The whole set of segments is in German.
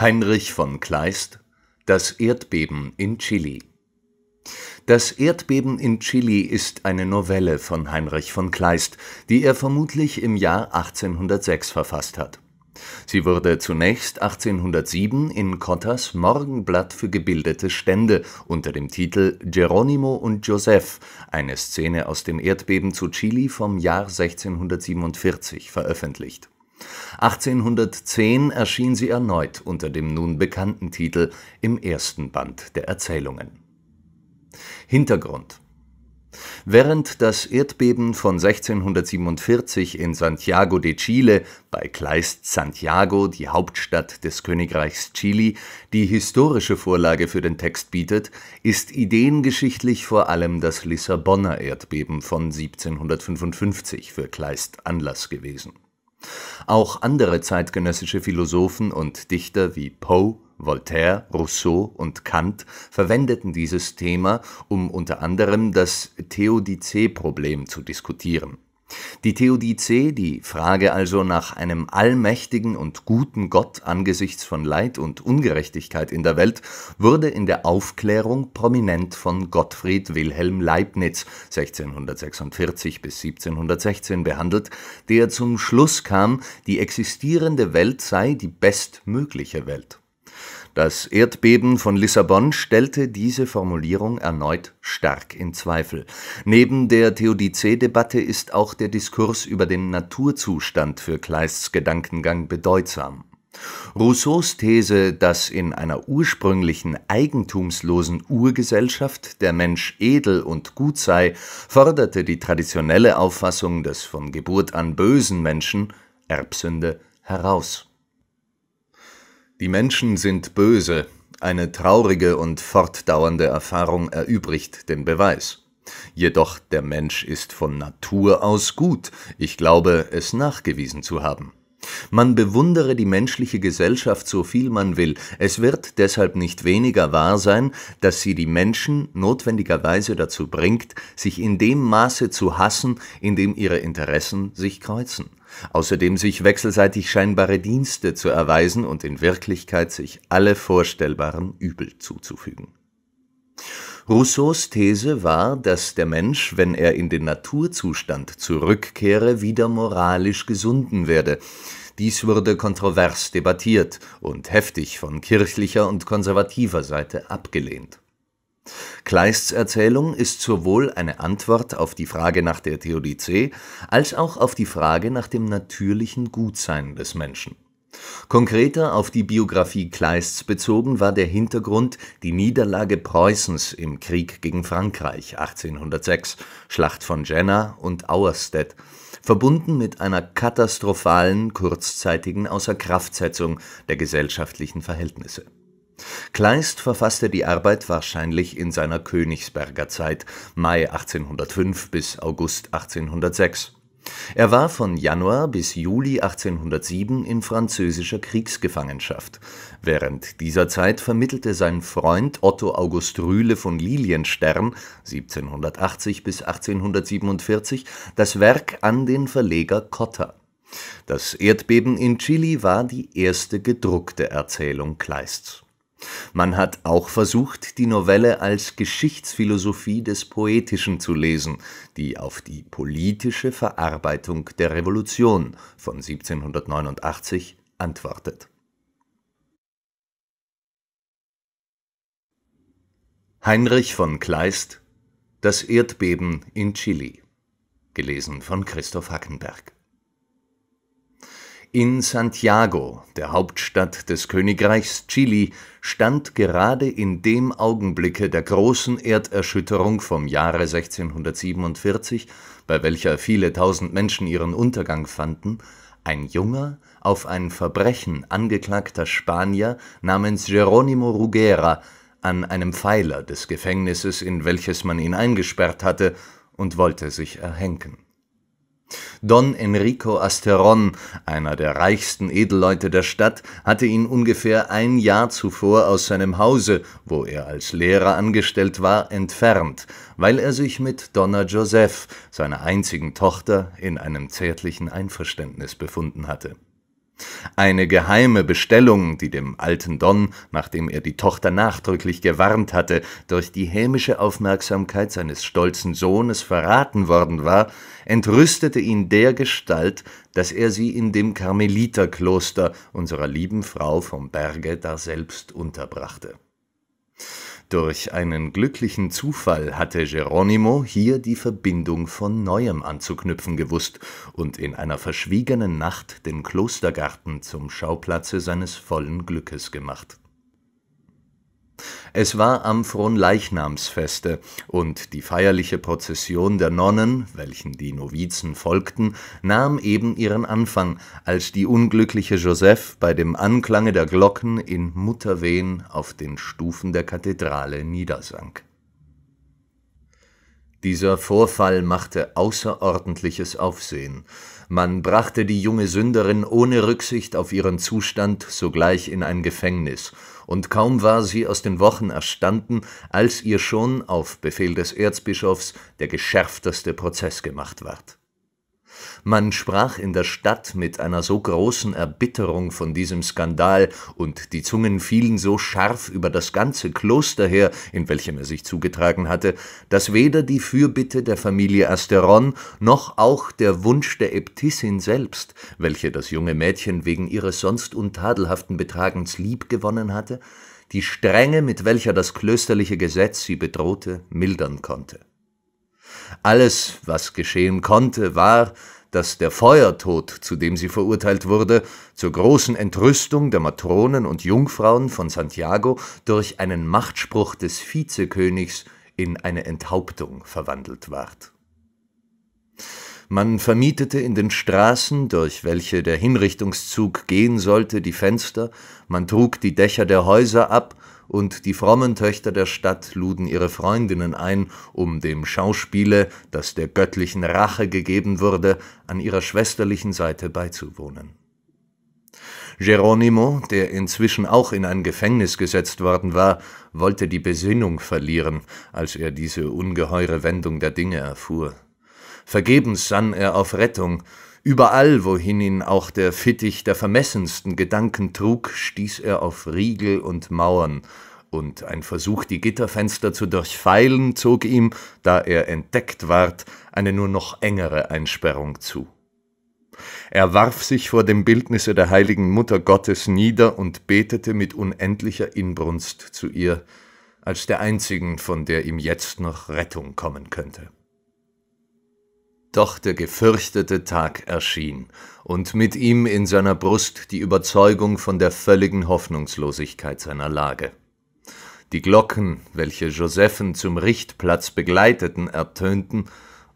Heinrich von Kleist Das Erdbeben in Chili Das Erdbeben in Chili ist eine Novelle von Heinrich von Kleist, die er vermutlich im Jahr 1806 verfasst hat. Sie wurde zunächst 1807 in Cottas Morgenblatt für gebildete Stände unter dem Titel Geronimo und Joseph, eine Szene aus dem Erdbeben zu Chili vom Jahr 1647, veröffentlicht 1810 erschien sie erneut unter dem nun bekannten Titel im ersten Band der Erzählungen. Hintergrund Während das Erdbeben von 1647 in Santiago de Chile bei Kleist Santiago, die Hauptstadt des Königreichs Chili, die historische Vorlage für den Text bietet, ist ideengeschichtlich vor allem das Lissabonner Erdbeben von 1755 für Kleist Anlass gewesen auch andere zeitgenössische Philosophen und Dichter wie Poe, Voltaire, Rousseau und Kant verwendeten dieses Thema, um unter anderem das Theodizee-Problem zu diskutieren die Theodizee, die Frage also nach einem allmächtigen und guten Gott angesichts von Leid und Ungerechtigkeit in der Welt, wurde in der Aufklärung prominent von Gottfried Wilhelm Leibniz 1646 bis 1716 behandelt, der zum Schluss kam, die existierende Welt sei die bestmögliche Welt. Das Erdbeben von Lissabon stellte diese Formulierung erneut stark in Zweifel. Neben der Theodizee-Debatte ist auch der Diskurs über den Naturzustand für Kleists Gedankengang bedeutsam. Rousseaus These, dass in einer ursprünglichen eigentumslosen Urgesellschaft der Mensch edel und gut sei, forderte die traditionelle Auffassung des von Geburt an bösen Menschen, Erbsünde, heraus. Die Menschen sind böse. Eine traurige und fortdauernde Erfahrung erübrigt den Beweis. Jedoch der Mensch ist von Natur aus gut. Ich glaube, es nachgewiesen zu haben. Man bewundere die menschliche Gesellschaft so viel man will, es wird deshalb nicht weniger wahr sein, dass sie die Menschen notwendigerweise dazu bringt, sich in dem Maße zu hassen, in dem ihre Interessen sich kreuzen außerdem sich wechselseitig scheinbare Dienste zu erweisen und in Wirklichkeit sich alle vorstellbaren Übel zuzufügen. Rousseaus These war, dass der Mensch, wenn er in den Naturzustand zurückkehre, wieder moralisch gesunden werde. Dies wurde kontrovers debattiert und heftig von kirchlicher und konservativer Seite abgelehnt Kleists Erzählung ist sowohl eine Antwort auf die Frage nach der Theodizee als auch auf die Frage nach dem natürlichen Gutsein des Menschen. Konkreter auf die Biografie Kleists bezogen war der Hintergrund die Niederlage Preußens im Krieg gegen Frankreich 1806, Schlacht von Jena und Auerstedt, verbunden mit einer katastrophalen kurzzeitigen Außerkraftsetzung der gesellschaftlichen Verhältnisse Kleist verfasste die Arbeit wahrscheinlich in seiner Königsberger Zeit (Mai 1805 bis August 1806). Er war von Januar bis Juli 1807 in französischer Kriegsgefangenschaft. Während dieser Zeit vermittelte sein Freund Otto August Rühle von Lilienstern (1780 – bis 1847) das Werk an den Verleger Cotta. Das Erdbeben in Chili war die erste gedruckte Erzählung Kleists man hat auch versucht, die Novelle als Geschichtsphilosophie des Poetischen zu lesen, die auf die politische Verarbeitung der Revolution von 1789 antwortet. Heinrich von Kleist Das Erdbeben in Chili gelesen von Christoph Hackenberg in Santiago, der Hauptstadt des Königreichs Chili, stand gerade in dem Augenblicke der großen Erderschütterung vom Jahre 1647, bei welcher viele tausend Menschen ihren Untergang fanden, ein junger, auf ein Verbrechen angeklagter Spanier namens Geronimo Rugera an einem Pfeiler des Gefängnisses, in welches man ihn eingesperrt hatte, und wollte sich erhängen Don Enrico Asteron, einer der reichsten Edelleute der Stadt, hatte ihn ungefähr ein Jahr zuvor aus seinem Hause, wo er als Lehrer angestellt war, entfernt, weil er sich mit Donna Joseph, seiner einzigen Tochter, in einem zärtlichen Einverständnis befunden hatte eine geheime Bestellung, die dem alten Don, nachdem er die Tochter nachdrücklich gewarnt hatte, durch die hämische Aufmerksamkeit seines stolzen Sohnes verraten worden war, entrüstete ihn dergestalt, dass er sie in dem Karmeliterkloster unserer lieben Frau vom Berge daselbst unterbrachte. Durch einen glücklichen Zufall hatte Geronimo hier die Verbindung von Neuem anzuknüpfen gewusst und in einer verschwiegenen Nacht den Klostergarten zum Schauplatze seines vollen Glückes gemacht es war am Fronleichnamsfeste, und die feierliche Prozession der Nonnen, welchen die Novizen folgten, nahm eben ihren Anfang, als die unglückliche Joseph bei dem Anklange der Glocken in Mutterwehen auf den Stufen der Kathedrale niedersank. Dieser Vorfall machte außerordentliches Aufsehen. Man brachte die junge Sünderin ohne Rücksicht auf ihren Zustand sogleich in ein Gefängnis, und kaum war sie aus den Wochen erstanden, als ihr schon auf Befehl des Erzbischofs der geschärfteste Prozess gemacht ward. Man sprach in der Stadt mit einer so großen Erbitterung von diesem Skandal, und die Zungen fielen so scharf über das ganze Kloster her, in welchem er sich zugetragen hatte, dass weder die Fürbitte der Familie Asteron noch auch der Wunsch der Äbtissin selbst, welche das junge Mädchen wegen ihres sonst untadelhaften Betragens lieb gewonnen hatte, die Strenge, mit welcher das klösterliche Gesetz sie bedrohte, mildern konnte. Alles, was geschehen konnte, war, dass der Feuertod, zu dem sie verurteilt wurde, zur großen Entrüstung der Matronen und Jungfrauen von Santiago durch einen Machtspruch des Vizekönigs in eine Enthauptung verwandelt ward. Man vermietete in den Straßen, durch welche der Hinrichtungszug gehen sollte, die Fenster, man trug die Dächer der Häuser ab und die frommen Töchter der Stadt luden ihre Freundinnen ein, um dem Schauspiele, das der göttlichen Rache gegeben wurde, an ihrer schwesterlichen Seite beizuwohnen. Geronimo, der inzwischen auch in ein Gefängnis gesetzt worden war, wollte die Besinnung verlieren, als er diese ungeheure Wendung der Dinge erfuhr. Vergebens sann er auf Rettung, Überall, wohin ihn auch der Fittich der vermessensten Gedanken trug, stieß er auf Riegel und Mauern, und ein Versuch, die Gitterfenster zu durchfeilen, zog ihm, da er entdeckt ward, eine nur noch engere Einsperrung zu. Er warf sich vor dem Bildnisse der heiligen Mutter Gottes nieder und betete mit unendlicher Inbrunst zu ihr, als der einzigen, von der ihm jetzt noch Rettung kommen könnte. Doch der gefürchtete Tag erschien, und mit ihm in seiner Brust die Überzeugung von der völligen Hoffnungslosigkeit seiner Lage. Die Glocken, welche Josephen zum Richtplatz begleiteten, ertönten,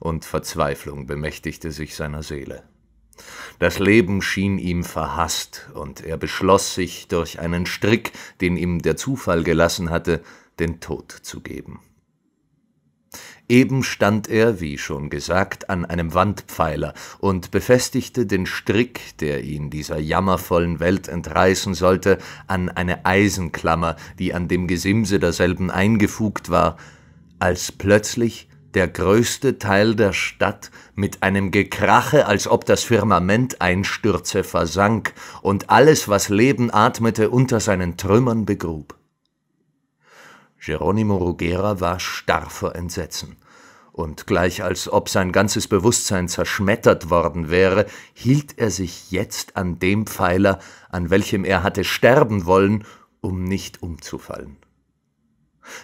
und Verzweiflung bemächtigte sich seiner Seele. Das Leben schien ihm verhasst und er beschloss sich durch einen Strick, den ihm der Zufall gelassen hatte, den Tod zu geben. Eben stand er, wie schon gesagt, an einem Wandpfeiler und befestigte den Strick, der ihn dieser jammervollen Welt entreißen sollte, an eine Eisenklammer, die an dem Gesimse derselben eingefugt war, als plötzlich der größte Teil der Stadt mit einem Gekrache, als ob das Firmament einstürze, versank und alles, was Leben atmete, unter seinen Trümmern begrub. Geronimo Ruggera war starr vor Entsetzen. Und gleich als ob sein ganzes Bewusstsein zerschmettert worden wäre, hielt er sich jetzt an dem Pfeiler, an welchem er hatte sterben wollen, um nicht umzufallen.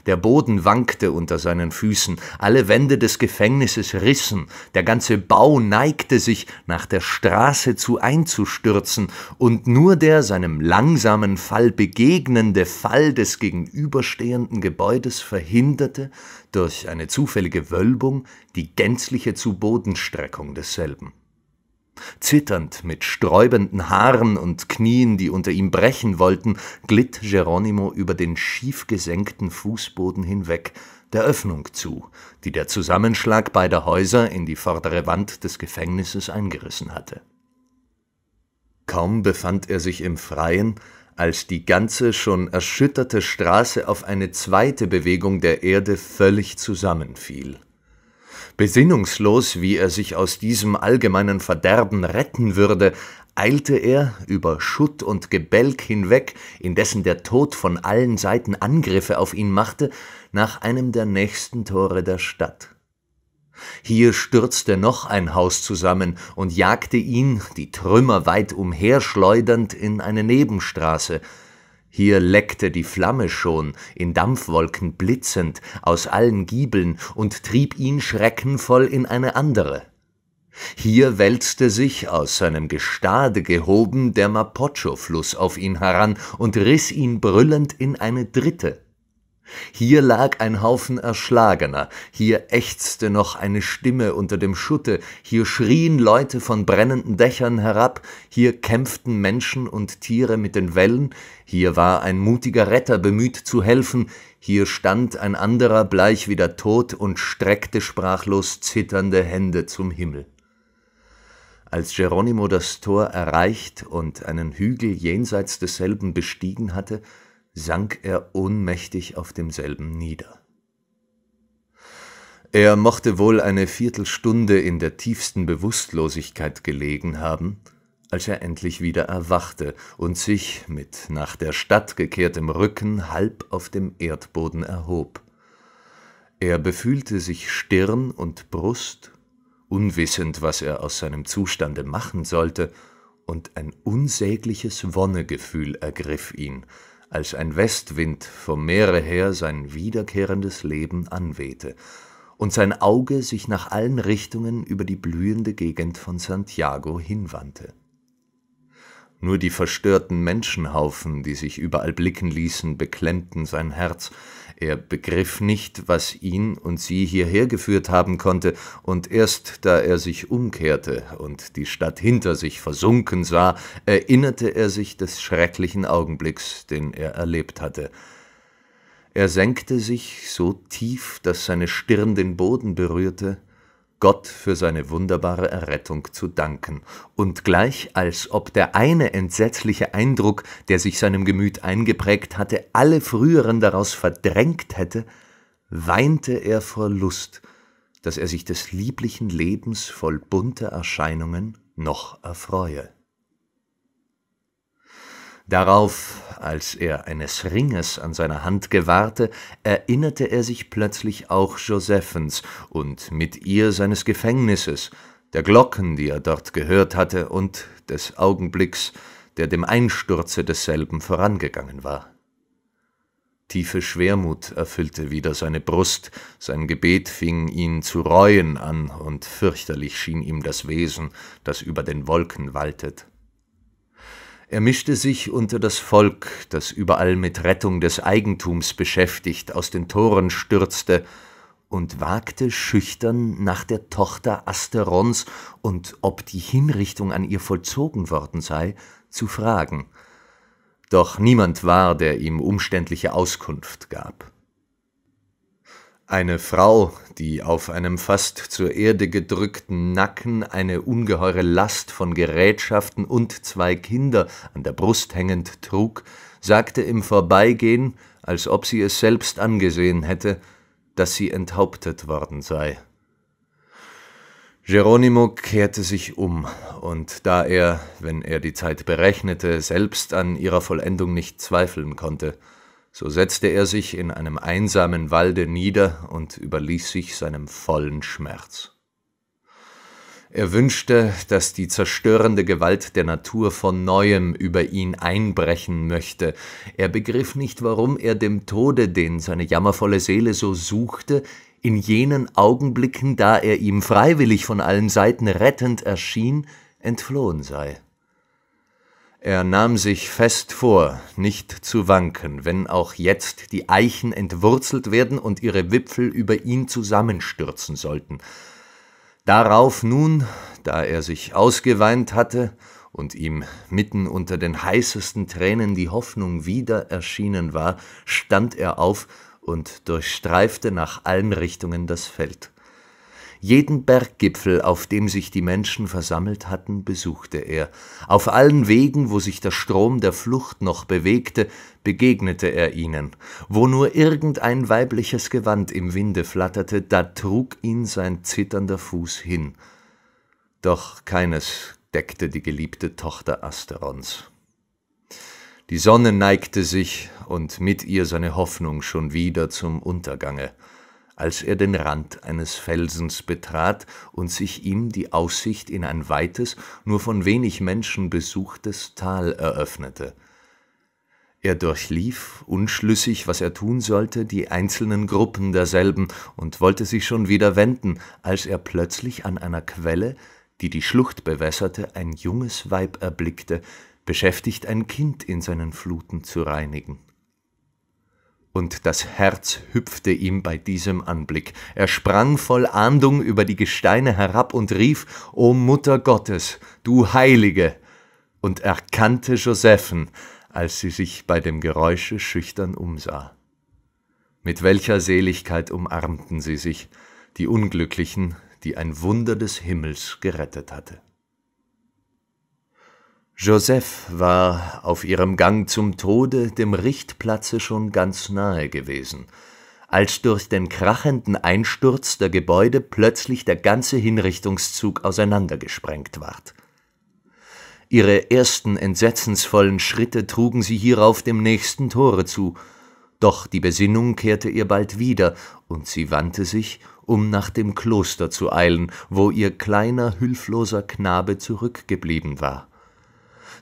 Der Boden wankte unter seinen Füßen, alle Wände des Gefängnisses rissen, der ganze Bau neigte sich, nach der Straße zu einzustürzen, und nur der seinem langsamen Fall begegnende Fall des gegenüberstehenden Gebäudes verhinderte, durch eine zufällige Wölbung, die gänzliche Zubodenstreckung desselben. Zitternd, mit sträubenden Haaren und Knien, die unter ihm brechen wollten, glitt Geronimo über den schief gesenkten Fußboden hinweg der Öffnung zu, die der Zusammenschlag beider Häuser in die vordere Wand des Gefängnisses eingerissen hatte. Kaum befand er sich im Freien, als die ganze schon erschütterte Straße auf eine zweite Bewegung der Erde völlig zusammenfiel. Besinnungslos, wie er sich aus diesem allgemeinen Verderben retten würde, eilte er über Schutt und Gebälk hinweg, indessen der Tod von allen Seiten Angriffe auf ihn machte, nach einem der nächsten Tore der Stadt. Hier stürzte noch ein Haus zusammen und jagte ihn, die Trümmer weit umherschleudernd, in eine Nebenstraße, hier leckte die Flamme schon, in Dampfwolken blitzend, aus allen Giebeln und trieb ihn schreckenvoll in eine andere. Hier wälzte sich, aus seinem Gestade gehoben, der Mapocho-Fluss auf ihn heran und riss ihn brüllend in eine dritte. Hier lag ein Haufen Erschlagener, hier ächzte noch eine Stimme unter dem Schutte, hier schrien Leute von brennenden Dächern herab, hier kämpften Menschen und Tiere mit den Wellen, hier war ein mutiger Retter bemüht zu helfen, hier stand ein anderer bleich wie der Tod und streckte sprachlos zitternde Hände zum Himmel. Als Geronimo das Tor erreicht und einen Hügel jenseits desselben bestiegen hatte, sank er ohnmächtig auf demselben nieder. Er mochte wohl eine Viertelstunde in der tiefsten Bewusstlosigkeit gelegen haben, als er endlich wieder erwachte und sich mit nach der Stadt gekehrtem Rücken halb auf dem Erdboden erhob. Er befühlte sich Stirn und Brust, unwissend, was er aus seinem Zustande machen sollte, und ein unsägliches Wonnegefühl ergriff ihn, als ein Westwind vom Meere her sein wiederkehrendes Leben anwehte und sein Auge sich nach allen Richtungen über die blühende Gegend von Santiago hinwandte. Nur die verstörten Menschenhaufen, die sich überall blicken ließen, beklemmten sein Herz, er begriff nicht, was ihn und sie hierher geführt haben konnte, und erst da er sich umkehrte und die Stadt hinter sich versunken sah, erinnerte er sich des schrecklichen Augenblicks, den er erlebt hatte. Er senkte sich so tief, dass seine Stirn den Boden berührte, Gott für seine wunderbare Errettung zu danken, und gleich als ob der eine entsetzliche Eindruck, der sich seinem Gemüt eingeprägt hatte, alle früheren daraus verdrängt hätte, weinte er vor Lust, dass er sich des lieblichen Lebens voll bunter Erscheinungen noch erfreue. Darauf, als er eines Ringes an seiner Hand gewahrte, erinnerte er sich plötzlich auch Josephens und mit ihr seines Gefängnisses, der Glocken, die er dort gehört hatte, und des Augenblicks, der dem Einsturze desselben vorangegangen war. Tiefe Schwermut erfüllte wieder seine Brust, sein Gebet fing ihn zu reuen an, und fürchterlich schien ihm das Wesen, das über den Wolken waltet. Er mischte sich unter das Volk, das überall mit Rettung des Eigentums beschäftigt aus den Toren stürzte, und wagte schüchtern nach der Tochter Asterons und ob die Hinrichtung an ihr vollzogen worden sei, zu fragen. Doch niemand war, der ihm umständliche Auskunft gab. Eine Frau, die auf einem fast zur Erde gedrückten Nacken eine ungeheure Last von Gerätschaften und zwei Kinder an der Brust hängend trug, sagte im Vorbeigehen, als ob sie es selbst angesehen hätte, dass sie enthauptet worden sei. Geronimo kehrte sich um, und da er, wenn er die Zeit berechnete, selbst an ihrer Vollendung nicht zweifeln konnte, so setzte er sich in einem einsamen Walde nieder und überließ sich seinem vollen Schmerz. Er wünschte, dass die zerstörende Gewalt der Natur von neuem über ihn einbrechen möchte. Er begriff nicht, warum er dem Tode, den seine jammervolle Seele so suchte, in jenen Augenblicken, da er ihm freiwillig von allen Seiten rettend erschien, entflohen sei. Er nahm sich fest vor, nicht zu wanken, wenn auch jetzt die Eichen entwurzelt werden und ihre Wipfel über ihn zusammenstürzen sollten. Darauf nun, da er sich ausgeweint hatte und ihm mitten unter den heißesten Tränen die Hoffnung wieder erschienen war, stand er auf und durchstreifte nach allen Richtungen das Feld. Jeden Berggipfel, auf dem sich die Menschen versammelt hatten, besuchte er. Auf allen Wegen, wo sich der Strom der Flucht noch bewegte, begegnete er ihnen. Wo nur irgendein weibliches Gewand im Winde flatterte, da trug ihn sein zitternder Fuß hin. Doch keines deckte die geliebte Tochter Asterons. Die Sonne neigte sich und mit ihr seine Hoffnung schon wieder zum Untergange als er den Rand eines Felsens betrat und sich ihm die Aussicht in ein weites, nur von wenig Menschen besuchtes Tal eröffnete. Er durchlief, unschlüssig, was er tun sollte, die einzelnen Gruppen derselben und wollte sich schon wieder wenden, als er plötzlich an einer Quelle, die die Schlucht bewässerte, ein junges Weib erblickte, beschäftigt ein Kind in seinen Fluten zu reinigen und das Herz hüpfte ihm bei diesem Anblick. Er sprang voll Ahndung über die Gesteine herab und rief, O Mutter Gottes, du Heilige! und erkannte Josephen, als sie sich bei dem Geräusche schüchtern umsah. Mit welcher Seligkeit umarmten sie sich, die Unglücklichen, die ein Wunder des Himmels gerettet hatte. Joseph war auf ihrem Gang zum Tode dem Richtplatze schon ganz nahe gewesen, als durch den krachenden Einsturz der Gebäude plötzlich der ganze Hinrichtungszug auseinandergesprengt ward. Ihre ersten entsetzensvollen Schritte trugen sie hierauf dem nächsten Tore zu, doch die Besinnung kehrte ihr bald wieder, und sie wandte sich, um nach dem Kloster zu eilen, wo ihr kleiner, hülfloser Knabe zurückgeblieben war.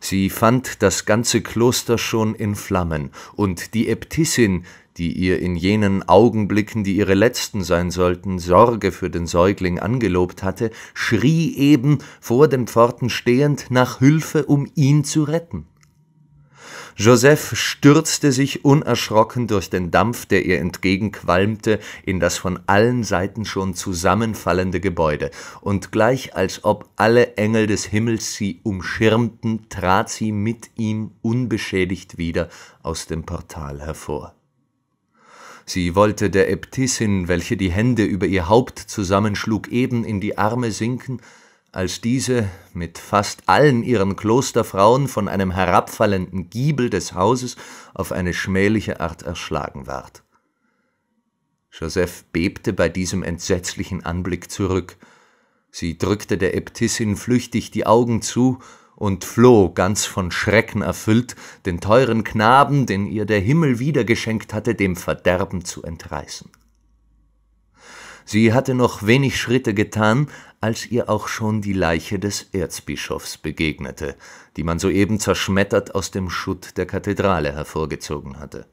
Sie fand das ganze Kloster schon in Flammen, und die Äbtissin, die ihr in jenen Augenblicken, die ihre letzten sein sollten, Sorge für den Säugling angelobt hatte, schrie eben, vor den Pforten stehend, nach Hülfe, um ihn zu retten. Joseph stürzte sich unerschrocken durch den Dampf, der ihr entgegenqualmte, in das von allen Seiten schon zusammenfallende Gebäude, und gleich als ob alle Engel des Himmels sie umschirmten, trat sie mit ihm unbeschädigt wieder aus dem Portal hervor. Sie wollte der Äbtissin, welche die Hände über ihr Haupt zusammenschlug, eben in die Arme sinken, als diese mit fast allen ihren Klosterfrauen von einem herabfallenden Giebel des Hauses auf eine schmähliche Art erschlagen ward. Joseph bebte bei diesem entsetzlichen Anblick zurück. Sie drückte der Äbtissin flüchtig die Augen zu und floh, ganz von Schrecken erfüllt, den teuren Knaben, den ihr der Himmel wiedergeschenkt hatte, dem Verderben zu entreißen. Sie hatte noch wenig Schritte getan, als ihr auch schon die Leiche des Erzbischofs begegnete, die man soeben zerschmettert aus dem Schutt der Kathedrale hervorgezogen hatte.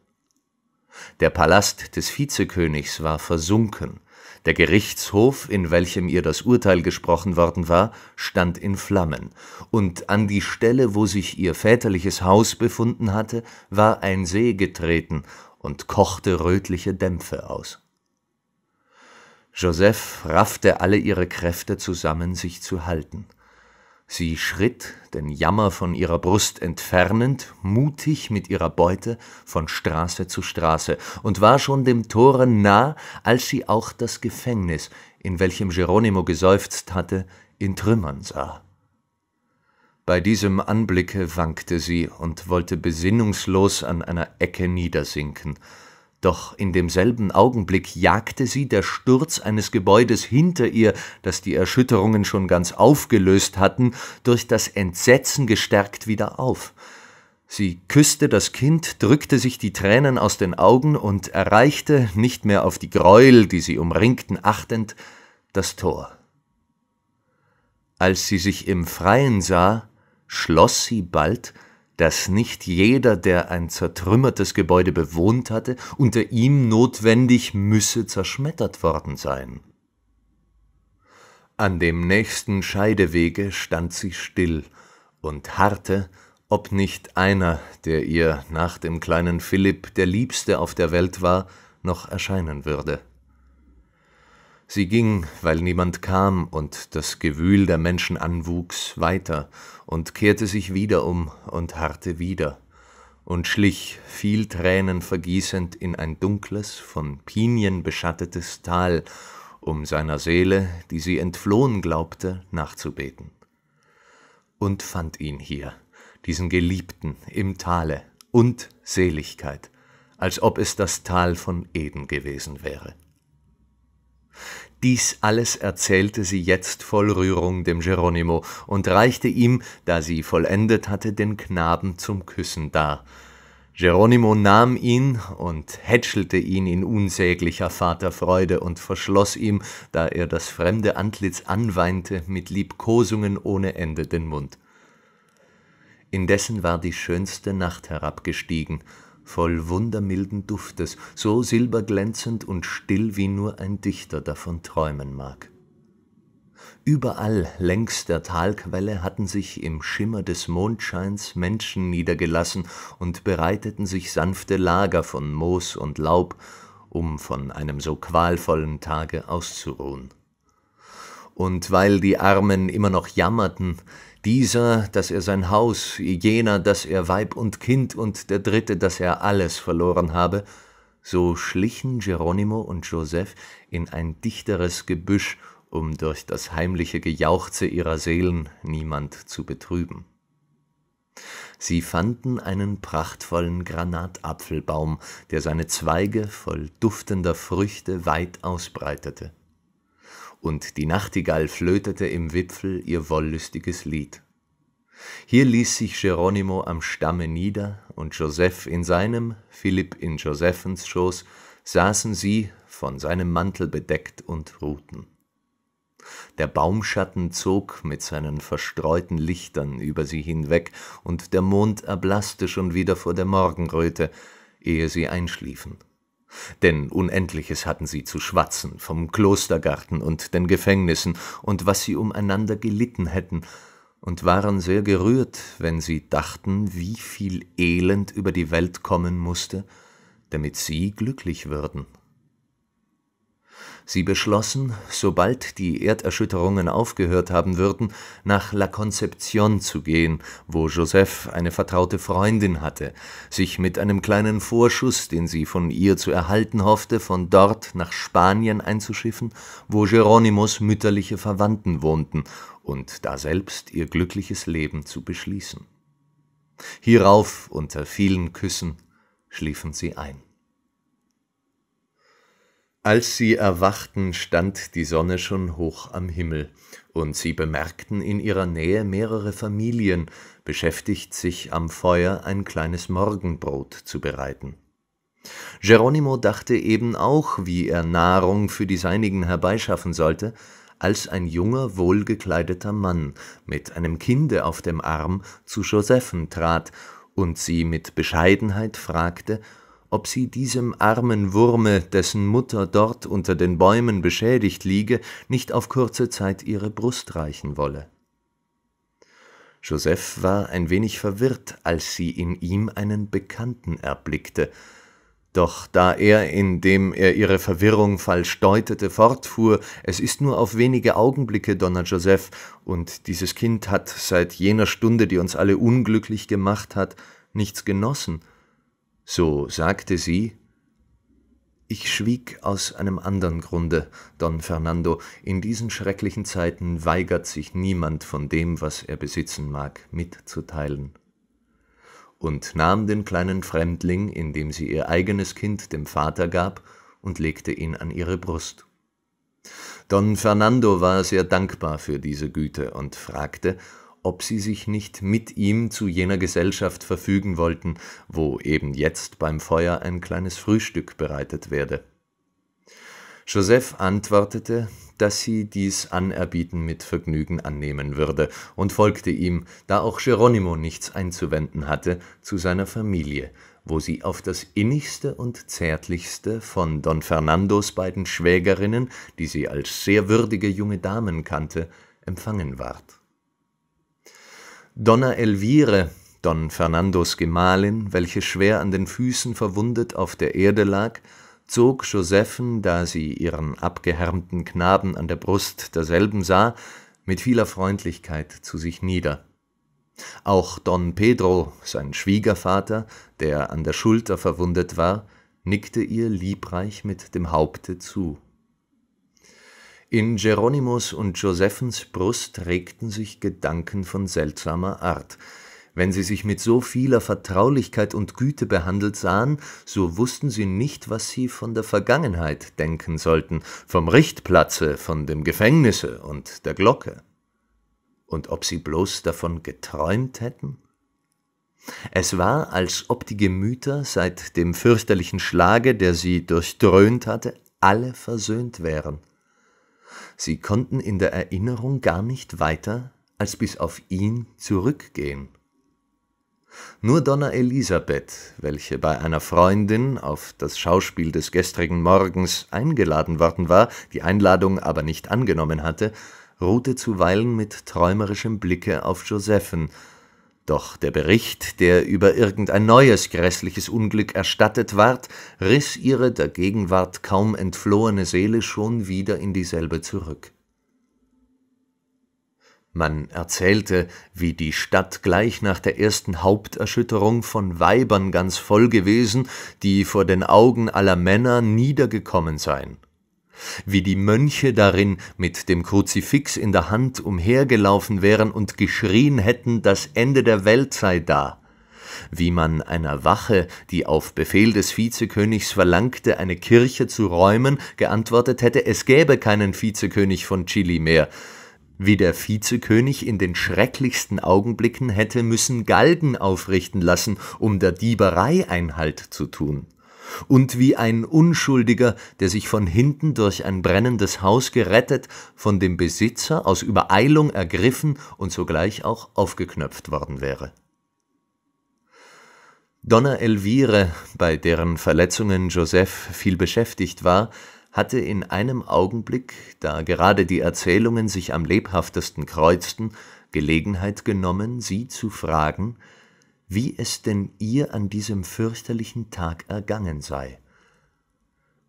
Der Palast des Vizekönigs war versunken, der Gerichtshof, in welchem ihr das Urteil gesprochen worden war, stand in Flammen, und an die Stelle, wo sich ihr väterliches Haus befunden hatte, war ein See getreten und kochte rötliche Dämpfe aus. Joseph raffte alle ihre Kräfte zusammen, sich zu halten. Sie schritt, den Jammer von ihrer Brust entfernend, mutig mit ihrer Beute von Straße zu Straße und war schon dem Tore nah, als sie auch das Gefängnis, in welchem Geronimo geseufzt hatte, in Trümmern sah. Bei diesem Anblicke wankte sie und wollte besinnungslos an einer Ecke niedersinken, doch in demselben Augenblick jagte sie der Sturz eines Gebäudes hinter ihr, das die Erschütterungen schon ganz aufgelöst hatten, durch das Entsetzen gestärkt wieder auf. Sie küsste das Kind, drückte sich die Tränen aus den Augen und erreichte, nicht mehr auf die Gräuel, die sie umringten, achtend, das Tor. Als sie sich im Freien sah, schloss sie bald dass nicht jeder, der ein zertrümmertes Gebäude bewohnt hatte, unter ihm notwendig müsse zerschmettert worden sein. An dem nächsten Scheidewege stand sie still und harrte, ob nicht einer, der ihr nach dem kleinen Philipp der Liebste auf der Welt war, noch erscheinen würde. Sie ging, weil niemand kam und das Gewühl der Menschen anwuchs, weiter und kehrte sich wieder um und harrte wieder und schlich, viel Tränen vergießend, in ein dunkles, von Pinien beschattetes Tal, um seiner Seele, die sie entflohen glaubte, nachzubeten. Und fand ihn hier, diesen Geliebten, im Tale, und Seligkeit, als ob es das Tal von Eden gewesen wäre. Dies alles erzählte sie jetzt voll Rührung dem Geronimo und reichte ihm, da sie vollendet hatte, den Knaben zum Küssen dar. Geronimo nahm ihn und hätschelte ihn in unsäglicher Vaterfreude und verschloss ihm, da er das fremde Antlitz anweinte, mit Liebkosungen ohne Ende den Mund. Indessen war die schönste Nacht herabgestiegen, voll wundermilden Duftes, so silberglänzend und still, wie nur ein Dichter davon träumen mag. Überall längs der Talquelle hatten sich im Schimmer des Mondscheins Menschen niedergelassen und bereiteten sich sanfte Lager von Moos und Laub, um von einem so qualvollen Tage auszuruhen und weil die Armen immer noch jammerten, dieser, dass er sein Haus, jener, dass er Weib und Kind und der dritte, dass er alles verloren habe, so schlichen Geronimo und Joseph in ein dichteres Gebüsch, um durch das heimliche Gejauchze ihrer Seelen niemand zu betrüben. Sie fanden einen prachtvollen Granatapfelbaum, der seine Zweige voll duftender Früchte weit ausbreitete und die Nachtigall flötete im Wipfel ihr wollüstiges Lied. Hier ließ sich Geronimo am Stamme nieder, und Joseph in seinem, Philipp in Josephens Schoß, saßen sie, von seinem Mantel bedeckt, und ruhten. Der Baumschatten zog mit seinen verstreuten Lichtern über sie hinweg, und der Mond erblaßte schon wieder vor der Morgenröte, ehe sie einschliefen denn Unendliches hatten sie zu schwatzen vom Klostergarten und den Gefängnissen und was sie umeinander gelitten hätten, und waren sehr gerührt, wenn sie dachten, wie viel Elend über die Welt kommen mußte, damit sie glücklich würden. Sie beschlossen, sobald die Erderschütterungen aufgehört haben würden, nach La Concepción zu gehen, wo Joseph eine vertraute Freundin hatte, sich mit einem kleinen Vorschuss, den sie von ihr zu erhalten hoffte, von dort nach Spanien einzuschiffen, wo Geronimos mütterliche Verwandten wohnten, und daselbst ihr glückliches Leben zu beschließen. Hierauf, unter vielen Küssen, schliefen sie ein. Als sie erwachten, stand die Sonne schon hoch am Himmel, und sie bemerkten in ihrer Nähe mehrere Familien, beschäftigt sich am Feuer ein kleines Morgenbrot zu bereiten. Geronimo dachte eben auch, wie er Nahrung für die Seinigen herbeischaffen sollte, als ein junger, wohlgekleideter Mann mit einem Kinde auf dem Arm zu Josephen trat und sie mit Bescheidenheit fragte, ob sie diesem armen Wurme, dessen Mutter dort unter den Bäumen beschädigt liege, nicht auf kurze Zeit ihre Brust reichen wolle. Joseph war ein wenig verwirrt, als sie in ihm einen Bekannten erblickte, doch da er, indem er ihre Verwirrung falsch deutete, fortfuhr, es ist nur auf wenige Augenblicke, Donna Joseph, und dieses Kind hat seit jener Stunde, die uns alle unglücklich gemacht hat, nichts genossen, so sagte sie, ich schwieg aus einem anderen Grunde, Don Fernando. In diesen schrecklichen Zeiten weigert sich niemand von dem, was er besitzen mag, mitzuteilen. Und nahm den kleinen Fremdling, indem sie ihr eigenes Kind dem Vater gab, und legte ihn an ihre Brust. Don Fernando war sehr dankbar für diese Güte und fragte, ob sie sich nicht mit ihm zu jener Gesellschaft verfügen wollten, wo eben jetzt beim Feuer ein kleines Frühstück bereitet werde. Joseph antwortete, dass sie dies Anerbieten mit Vergnügen annehmen würde und folgte ihm, da auch Geronimo nichts einzuwenden hatte, zu seiner Familie, wo sie auf das innigste und zärtlichste von Don Fernandos beiden Schwägerinnen, die sie als sehr würdige junge Damen kannte, empfangen ward. Donna Elvire, Don Fernandos Gemahlin, welche schwer an den Füßen verwundet auf der Erde lag, zog Josephen, da sie ihren abgehärmten Knaben an der Brust derselben sah, mit vieler Freundlichkeit zu sich nieder. Auch Don Pedro, sein Schwiegervater, der an der Schulter verwundet war, nickte ihr liebreich mit dem Haupte zu. In Geronimos und Josephens Brust regten sich Gedanken von seltsamer Art. Wenn sie sich mit so vieler Vertraulichkeit und Güte behandelt sahen, so wussten sie nicht, was sie von der Vergangenheit denken sollten, vom Richtplatze, von dem Gefängnisse und der Glocke. Und ob sie bloß davon geträumt hätten? Es war, als ob die Gemüter seit dem fürchterlichen Schlage, der sie durchdröhnt hatte, alle versöhnt wären. Sie konnten in der Erinnerung gar nicht weiter als bis auf ihn zurückgehen. Nur Donna Elisabeth, welche bei einer Freundin auf das Schauspiel des gestrigen Morgens eingeladen worden war, die Einladung aber nicht angenommen hatte, ruhte zuweilen mit träumerischem Blicke auf Josephen, doch der Bericht, der über irgendein neues grässliches Unglück erstattet ward, riss ihre der Gegenwart kaum entflohene Seele schon wieder in dieselbe zurück. Man erzählte, wie die Stadt gleich nach der ersten Haupterschütterung von Weibern ganz voll gewesen, die vor den Augen aller Männer niedergekommen seien wie die Mönche darin mit dem Kruzifix in der Hand umhergelaufen wären und geschrien hätten, das Ende der Welt sei da, wie man einer Wache, die auf Befehl des Vizekönigs verlangte, eine Kirche zu räumen, geantwortet hätte, es gäbe keinen Vizekönig von Chili mehr, wie der Vizekönig in den schrecklichsten Augenblicken hätte müssen Galgen aufrichten lassen, um der Dieberei Einhalt zu tun und wie ein Unschuldiger, der sich von hinten durch ein brennendes Haus gerettet, von dem Besitzer aus Übereilung ergriffen und sogleich auch aufgeknöpft worden wäre. Donna Elvire, bei deren Verletzungen Joseph viel beschäftigt war, hatte in einem Augenblick, da gerade die Erzählungen sich am lebhaftesten kreuzten, Gelegenheit genommen, sie zu fragen, wie es denn ihr an diesem fürchterlichen Tag ergangen sei.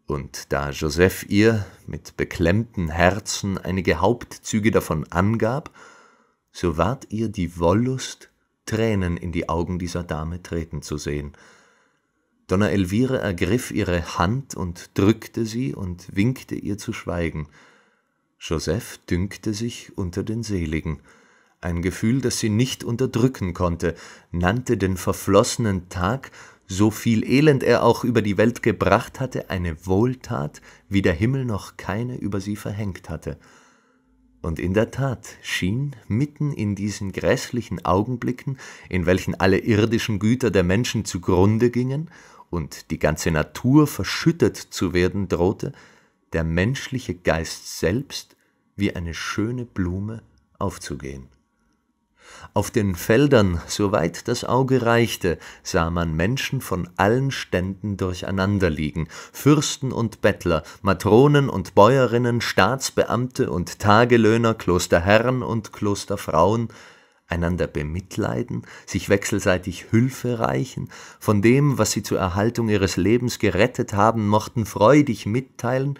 Und da Joseph ihr mit beklemmten Herzen einige Hauptzüge davon angab, so ward ihr die Wollust, Tränen in die Augen dieser Dame treten zu sehen. Donna Elvira ergriff ihre Hand und drückte sie und winkte ihr zu schweigen. Joseph dünkte sich unter den Seligen, ein Gefühl, das sie nicht unterdrücken konnte, nannte den verflossenen Tag, so viel Elend er auch über die Welt gebracht hatte, eine Wohltat, wie der Himmel noch keine über sie verhängt hatte. Und in der Tat schien mitten in diesen grässlichen Augenblicken, in welchen alle irdischen Güter der Menschen zugrunde gingen und die ganze Natur verschüttet zu werden drohte, der menschliche Geist selbst wie eine schöne Blume aufzugehen. Auf den Feldern, soweit das Auge reichte, sah man Menschen von allen Ständen durcheinander liegen, Fürsten und Bettler, Matronen und Bäuerinnen, Staatsbeamte und Tagelöhner, Klosterherren und Klosterfrauen, einander bemitleiden, sich wechselseitig Hülfe reichen, von dem, was sie zur Erhaltung ihres Lebens gerettet haben mochten, freudig mitteilen,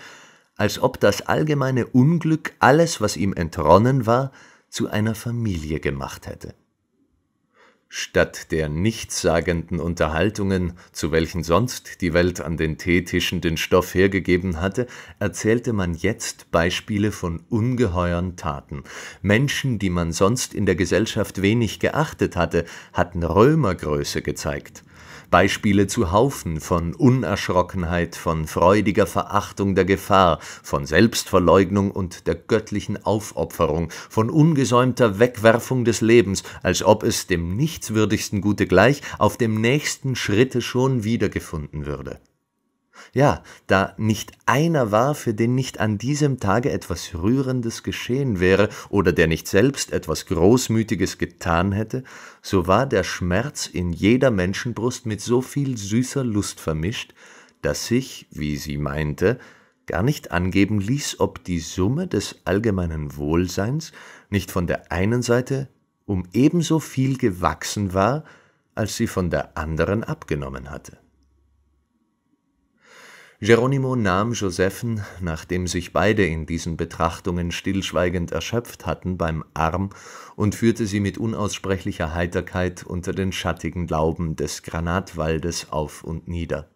als ob das allgemeine Unglück alles, was ihm entronnen war, zu einer Familie gemacht hätte. Statt der nichtssagenden Unterhaltungen, zu welchen sonst die Welt an den Teetischen den Stoff hergegeben hatte, erzählte man jetzt Beispiele von ungeheuren Taten. Menschen, die man sonst in der Gesellschaft wenig geachtet hatte, hatten Römergröße gezeigt. Beispiele zu Haufen von Unerschrockenheit, von freudiger Verachtung der Gefahr, von Selbstverleugnung und der göttlichen Aufopferung, von ungesäumter Wegwerfung des Lebens, als ob es dem nichtswürdigsten Gute gleich auf dem nächsten Schritte schon wiedergefunden würde. Ja, da nicht einer war, für den nicht an diesem Tage etwas Rührendes geschehen wäre oder der nicht selbst etwas Großmütiges getan hätte, so war der Schmerz in jeder Menschenbrust mit so viel süßer Lust vermischt, dass sich, wie sie meinte, gar nicht angeben ließ, ob die Summe des allgemeinen Wohlseins nicht von der einen Seite um ebenso viel gewachsen war, als sie von der anderen abgenommen hatte. Geronimo nahm Josephen, nachdem sich beide in diesen Betrachtungen stillschweigend erschöpft hatten, beim Arm und führte sie mit unaussprechlicher Heiterkeit unter den schattigen Lauben des Granatwaldes auf und nieder.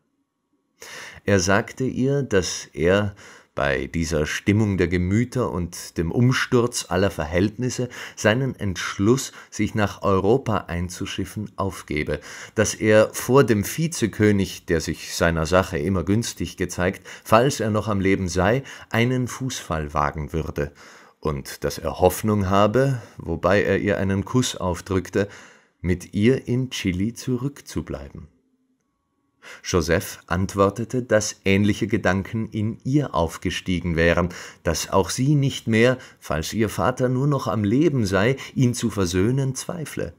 Er sagte ihr, dass er, bei dieser Stimmung der Gemüter und dem Umsturz aller Verhältnisse seinen Entschluss, sich nach Europa einzuschiffen, aufgebe, dass er vor dem Vizekönig, der sich seiner Sache immer günstig gezeigt, falls er noch am Leben sei, einen Fußfall wagen würde, und dass er Hoffnung habe, wobei er ihr einen Kuss aufdrückte, mit ihr in Chili zurückzubleiben. Joseph antwortete, dass ähnliche Gedanken in ihr aufgestiegen wären, dass auch sie nicht mehr, falls ihr Vater nur noch am Leben sei, ihn zu versöhnen zweifle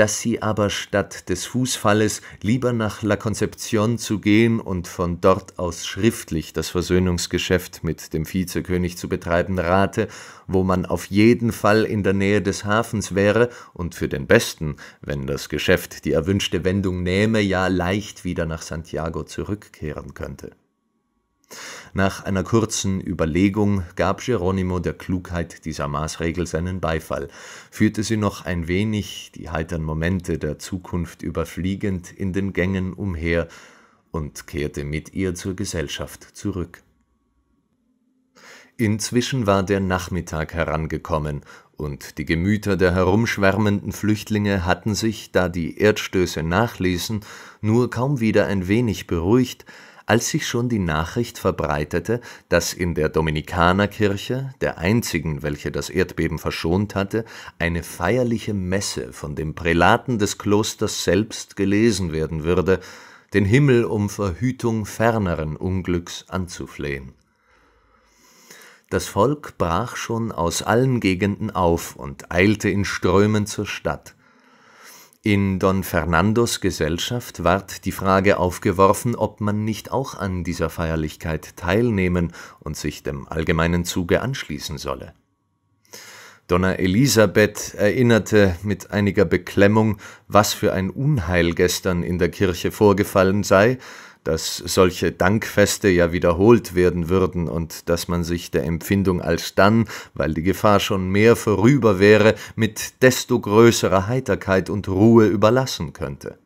dass sie aber statt des Fußfalles lieber nach La Concepción zu gehen und von dort aus schriftlich das Versöhnungsgeschäft mit dem Vizekönig zu betreiben rate, wo man auf jeden Fall in der Nähe des Hafens wäre und für den besten, wenn das Geschäft die erwünschte Wendung nähme, ja leicht wieder nach Santiago zurückkehren könnte. Nach einer kurzen Überlegung gab Geronimo der Klugheit dieser Maßregel seinen Beifall, führte sie noch ein wenig, die heitern Momente der Zukunft überfliegend, in den Gängen umher und kehrte mit ihr zur Gesellschaft zurück. Inzwischen war der Nachmittag herangekommen, und die Gemüter der herumschwärmenden Flüchtlinge hatten sich, da die Erdstöße nachließen, nur kaum wieder ein wenig beruhigt, als sich schon die Nachricht verbreitete, dass in der Dominikanerkirche, der einzigen, welche das Erdbeben verschont hatte, eine feierliche Messe von dem Prälaten des Klosters selbst gelesen werden würde, den Himmel um Verhütung ferneren Unglücks anzuflehen. Das Volk brach schon aus allen Gegenden auf und eilte in Strömen zur Stadt. In Don Fernandos Gesellschaft ward die Frage aufgeworfen, ob man nicht auch an dieser Feierlichkeit teilnehmen und sich dem allgemeinen Zuge anschließen solle. Donna Elisabeth erinnerte mit einiger Beklemmung, was für ein Unheil gestern in der Kirche vorgefallen sei, dass solche Dankfeste ja wiederholt werden würden und dass man sich der Empfindung alsdann, weil die Gefahr schon mehr vorüber wäre, mit desto größerer Heiterkeit und Ruhe überlassen könnte.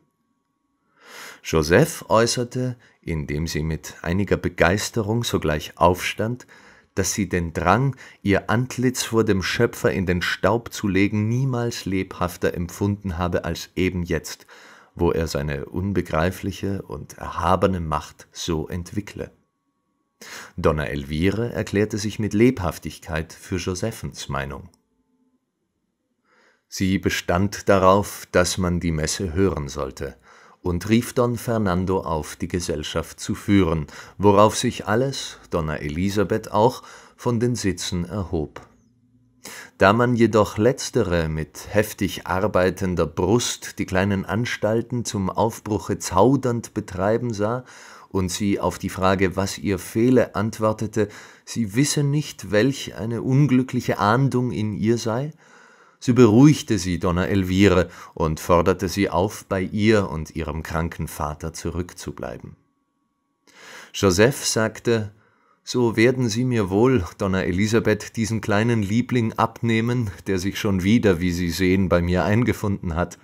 Joseph äußerte, indem sie mit einiger Begeisterung sogleich aufstand, dass sie den Drang, ihr Antlitz vor dem Schöpfer in den Staub zu legen, niemals lebhafter empfunden habe als eben jetzt, wo er seine unbegreifliche und erhabene Macht so entwickle. Donna Elvire erklärte sich mit Lebhaftigkeit für Josephens Meinung. Sie bestand darauf, dass man die Messe hören sollte, und rief Don Fernando auf, die Gesellschaft zu führen, worauf sich alles, Donna Elisabeth auch, von den Sitzen erhob. Da man jedoch letztere mit heftig arbeitender Brust die kleinen Anstalten zum Aufbruche zaudernd betreiben sah und sie auf die Frage, was ihr fehle, antwortete, sie wisse nicht, welch eine unglückliche Ahndung in ihr sei, so beruhigte sie Donna Elvire und forderte sie auf, bei ihr und ihrem kranken Vater zurückzubleiben. Joseph sagte, so werden Sie mir wohl, Donna Elisabeth, diesen kleinen Liebling abnehmen, der sich schon wieder, wie Sie sehen, bei mir eingefunden hat.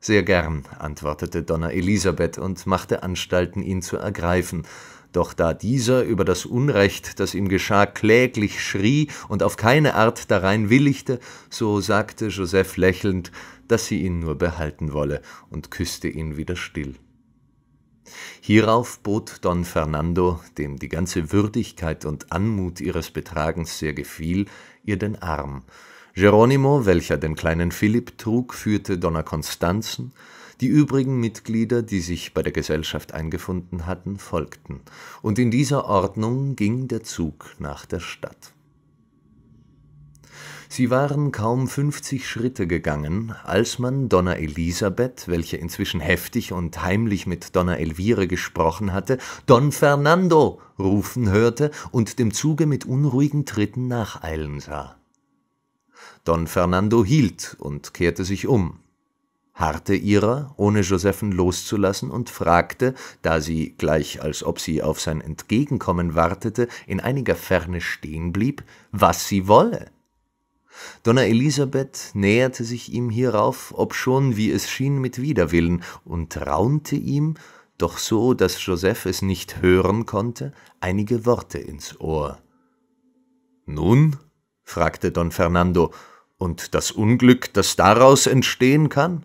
Sehr gern, antwortete Donna Elisabeth und machte Anstalten, ihn zu ergreifen, doch da dieser über das Unrecht, das ihm geschah, kläglich schrie und auf keine Art darein willigte, so sagte Joseph lächelnd, dass sie ihn nur behalten wolle und küßte ihn wieder still. Hierauf bot Don Fernando, dem die ganze Würdigkeit und Anmut ihres Betragens sehr gefiel, ihr den Arm. Geronimo, welcher den kleinen Philipp trug, führte Donna Constanzen, die übrigen Mitglieder, die sich bei der Gesellschaft eingefunden hatten, folgten, und in dieser Ordnung ging der Zug nach der Stadt. Sie waren kaum fünfzig Schritte gegangen, als man Donna Elisabeth, welche inzwischen heftig und heimlich mit Donna Elvire gesprochen hatte, Don Fernando rufen hörte und dem Zuge mit unruhigen Tritten nacheilen sah. Don Fernando hielt und kehrte sich um, harrte ihrer, ohne Josephen loszulassen, und fragte, da sie, gleich als ob sie auf sein Entgegenkommen wartete, in einiger Ferne stehen blieb, was sie wolle. Donna Elisabeth näherte sich ihm hierauf, obschon, wie es schien, mit Widerwillen, und raunte ihm, doch so, dass Joseph es nicht hören konnte, einige Worte ins Ohr. Nun? fragte Don Fernando, und das Unglück, das daraus entstehen kann?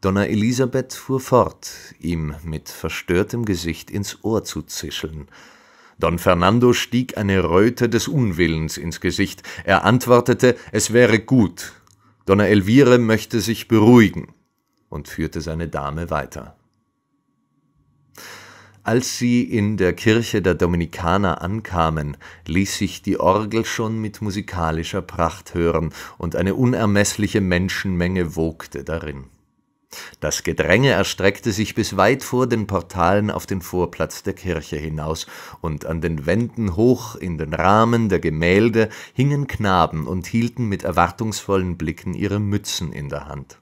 Donna Elisabeth fuhr fort, ihm mit verstörtem Gesicht ins Ohr zu zischeln, Don Fernando stieg eine Röte des Unwillens ins Gesicht. Er antwortete, es wäre gut. Donna Elvire möchte sich beruhigen und führte seine Dame weiter. Als sie in der Kirche der Dominikaner ankamen, ließ sich die Orgel schon mit musikalischer Pracht hören, und eine unermeßliche Menschenmenge wogte darin. Das Gedränge erstreckte sich bis weit vor den Portalen auf den Vorplatz der Kirche hinaus, und an den Wänden hoch in den Rahmen der Gemälde hingen Knaben und hielten mit erwartungsvollen Blicken ihre Mützen in der Hand.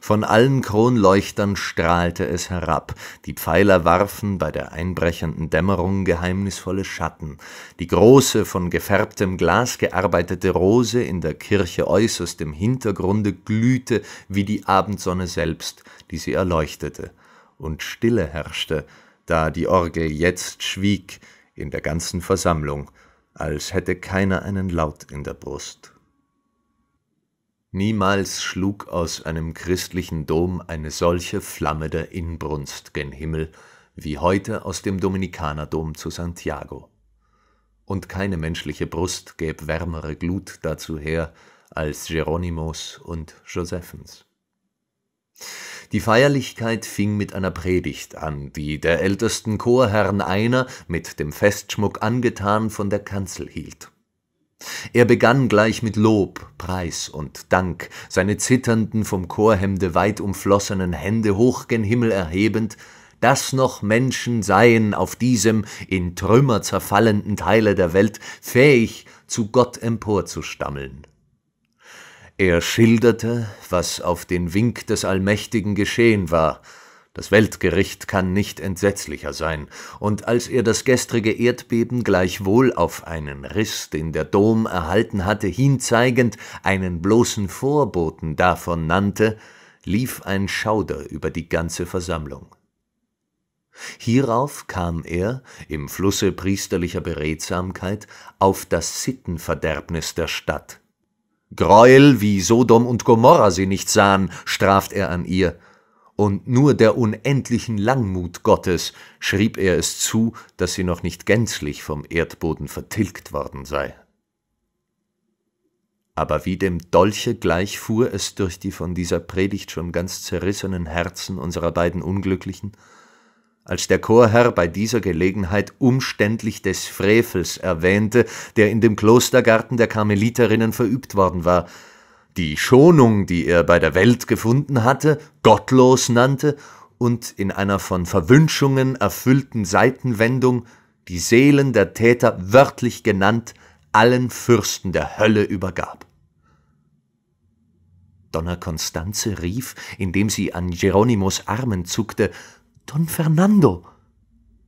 Von allen Kronleuchtern strahlte es herab, die Pfeiler warfen bei der einbrechenden Dämmerung geheimnisvolle Schatten, die große, von gefärbtem Glas gearbeitete Rose in der Kirche äußerst im Hintergrunde glühte wie die Abendsonne selbst, die sie erleuchtete, und Stille herrschte, da die Orgel jetzt schwieg in der ganzen Versammlung, als hätte keiner einen Laut in der Brust. Niemals schlug aus einem christlichen Dom eine solche Flamme der Inbrunst gen Himmel, wie heute aus dem Dominikanerdom zu Santiago. Und keine menschliche Brust gäb wärmere Glut dazu her als Geronimos und Josephens. Die Feierlichkeit fing mit einer Predigt an, die der ältesten Chorherrn einer, mit dem Festschmuck angetan, von der Kanzel hielt. Er begann gleich mit Lob, Preis und Dank, seine zitternden, vom Chorhemde weit umflossenen Hände hoch gen Himmel erhebend, dass noch Menschen seien auf diesem in Trümmer zerfallenden Teile der Welt fähig, zu Gott emporzustammeln. Er schilderte, was auf den Wink des Allmächtigen geschehen war, das Weltgericht kann nicht entsetzlicher sein, und als er das gestrige Erdbeben gleichwohl auf einen Riss, den der Dom erhalten hatte, hinzeigend einen bloßen Vorboten davon nannte, lief ein Schauder über die ganze Versammlung. Hierauf kam er, im Flusse priesterlicher Beredsamkeit, auf das Sittenverderbnis der Stadt. Greuel, wie Sodom und Gomorra sie nicht sahen, straft er an ihr, und nur der unendlichen Langmut Gottes schrieb er es zu, dass sie noch nicht gänzlich vom Erdboden vertilgt worden sei. Aber wie dem Dolche gleich fuhr es durch die von dieser Predigt schon ganz zerrissenen Herzen unserer beiden Unglücklichen, als der Chorherr bei dieser Gelegenheit umständlich des Frevels erwähnte, der in dem Klostergarten der Karmeliterinnen verübt worden war, die Schonung, die er bei der Welt gefunden hatte, gottlos nannte und in einer von Verwünschungen erfüllten Seitenwendung die Seelen der Täter wörtlich genannt allen Fürsten der Hölle übergab. Donna Constanze rief, indem sie an Geronimos Armen zuckte, Don Fernando!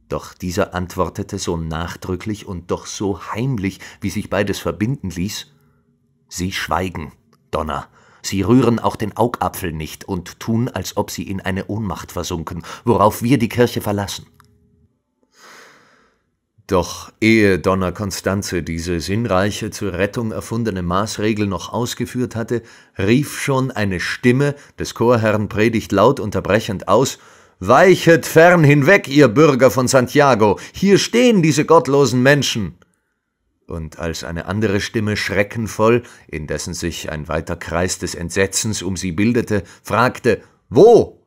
Doch dieser antwortete so nachdrücklich und doch so heimlich, wie sich beides verbinden ließ, Sie schweigen. Donner. Sie rühren auch den Augapfel nicht und tun, als ob sie in eine Ohnmacht versunken, worauf wir die Kirche verlassen. Doch ehe Donna Constanze diese sinnreiche zur Rettung erfundene Maßregel noch ausgeführt hatte, rief schon eine Stimme des Chorherrn Predigt laut unterbrechend aus Weichet fern hinweg, ihr Bürger von Santiago, hier stehen diese gottlosen Menschen und als eine andere Stimme schreckenvoll, indessen sich ein weiter Kreis des Entsetzens um sie bildete, fragte Wo?